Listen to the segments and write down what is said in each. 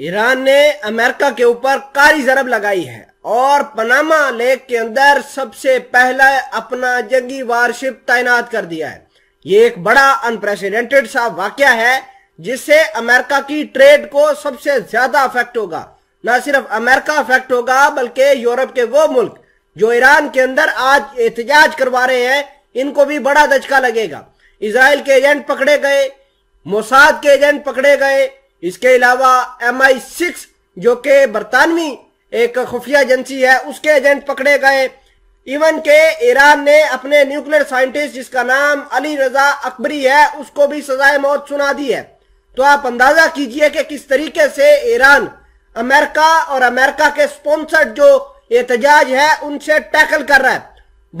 Iran ने America के ऊपर कारी जरब लगाई है और पनामा लेक के अंदर सबसे पहला अपना जंगी वारशिप तैनात कर दिया है ये एक बड़ा अनप्रेसिडेंटेड सा वाक्य है जिससे अमेरिका की ट्रेड को सबसे ज्यादा अफेक्ट होगा न सिर्फ अमेरिका अफेक्ट होगा बल्कि यूरोप के वो मुल्क जो ईरान के अंदर आज एहतजाज करवा रहे हैं इनको भी बड़ा धचका लगेगा इसराइल के एजेंट पकड़े गए मोसाद के एजेंट पकड़े गए इसके अलावा एम आई सिक्स जो के बरतानवी एक खुफिया एजेंसी है उसके एजेंट पकड़े गए इवन के ईरान ने अपने न्यूक्लियर साइंटिस्ट जिसका नाम अली रजा अकबरी है उसको भी सजाए मौत सुना दी है तो आप अंदाजा कीजिए कि किस तरीके से ईरान अमेरिका और अमेरिका के स्पॉन्सर्ड जो एहतजाज है उनसे टैकल कर रहा है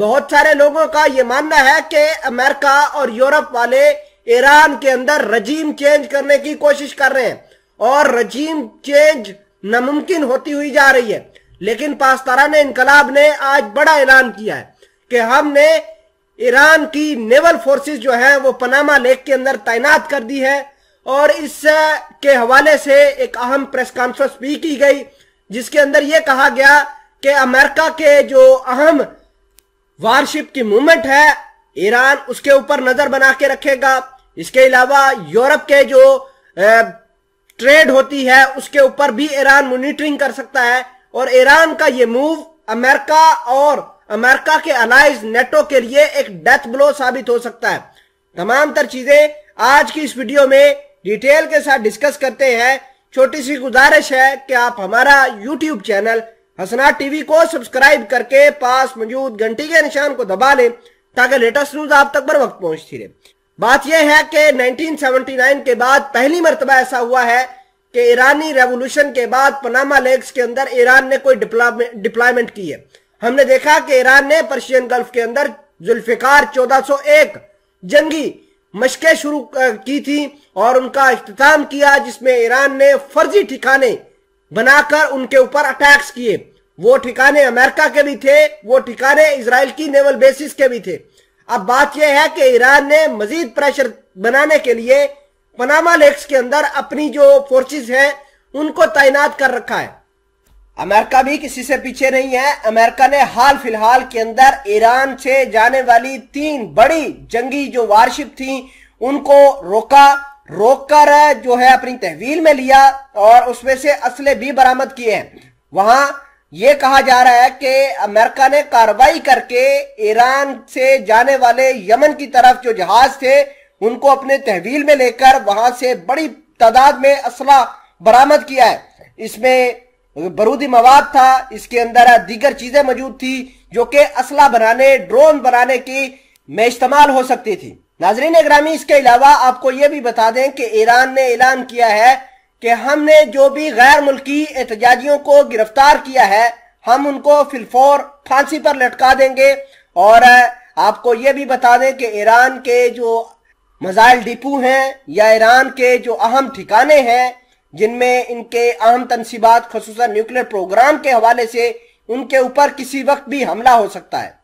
बहुत सारे लोगों का ये मानना है कि अमेरिका और यूरोप वाले ईरान के अंदर रजीम चेंज करने की कोशिश कर रहे हैं और रजीम चेंज नामुमकिन होती हुई जा रही है लेकिन पास्तारा ने इनकलाब ने आज बड़ा ऐलान किया है कि हमने ईरान की नेवल फोर्सेस जो है वो पनामा लेक के अंदर तैनात कर दी है और इस के हवाले से एक अहम प्रेस कॉन्फ्रेंस भी की गई जिसके अंदर यह कहा गया कि अमेरिका के जो अहम वारशिप की मूवमेंट है ईरान उसके ऊपर नजर बना के रखेगा इसके अलावा यूरोप के जो ट्रेड होती है उसके ऊपर भी ईरान मॉनिटरिंग कर सकता है और ईरान का ये मूव अमेरिका और अमेरिका के अलाइज नेटो के लिए एक डेथ ब्लो साबित हो सकता है तमाम तर चीजें आज की इस वीडियो में डिटेल के साथ डिस्कस करते हैं छोटी सी गुजारिश है कि आप हमारा यूट्यूब चैनल हसना टीवी को सब्सक्राइब करके पास मौजूद घंटी के निशान को दबा लें ताकि लेटेस्ट न्यूज आप तक बर वक्त पहुंचती रहे बात यह है कि 1979 के बाद पहली मरतबा ऐसा हुआ है कि ईरानी रेवोल्यूशन के बाद पनामा लेक्स के अंदर ईरान ने कोई डिप्लॉयमेंट की है हमने देखा कि ईरान ने पर्शियन गल्फ के अंदर जुल्फिकार 1401 जंगी मशकें शुरू की थी और उनका अख्ताम किया जिसमें ईरान ने फर्जी ठिकाने बनाकर उनके ऊपर अटैक्स किए वो ठिकाने अमेरिका के भी थे वो ठिकाने इसराइल की नेवल बेसिस के भी थे अब बात यह है कि ईरान ने मजीद प्रेशर बनाने के लिए पनामा लेक्स के अंदर अपनी जो फोर्सेस हैं उनको तैनात कर रखा है अमेरिका भी किसी से पीछे नहीं है अमेरिका ने हाल फिलहाल के अंदर ईरान से जाने वाली तीन बड़ी जंगी जो वारशिप थी उनको रोका रोककर जो है अपनी तहवील में लिया और उसमें से असले भी बरामद किए हैं वहां ये कहा जा रहा है कि अमेरिका ने कार्रवाई करके ईरान से जाने वाले यमन की तरफ जो जहाज थे उनको अपने तहवील में लेकर वहां से बड़ी तादाद में असला बरामद किया है इसमें बरूदी मवाद था इसके अंदर दीगर चीजें मौजूद थी जो कि असला बनाने ड्रोन बनाने की में इस्तेमाल हो सकती थी नाजरीन ग्रामी इसके अलावा आपको यह भी बता दें कि ईरान ने ऐलान किया है कि हमने जो भी गैर मुल्की एहतजाजियों को गिरफ्तार किया है हम उनको फिलफोर फांसी पर लटका देंगे और आपको ये भी बता दें कि ईरान के जो मजाइल डिपू हैं या ईरान के जो अहम ठिकाने हैं जिनमें इनके अहम तनसीबात खसूस न्यूक्लियर प्रोग्राम के हवाले से उनके ऊपर किसी वक्त भी हमला हो सकता है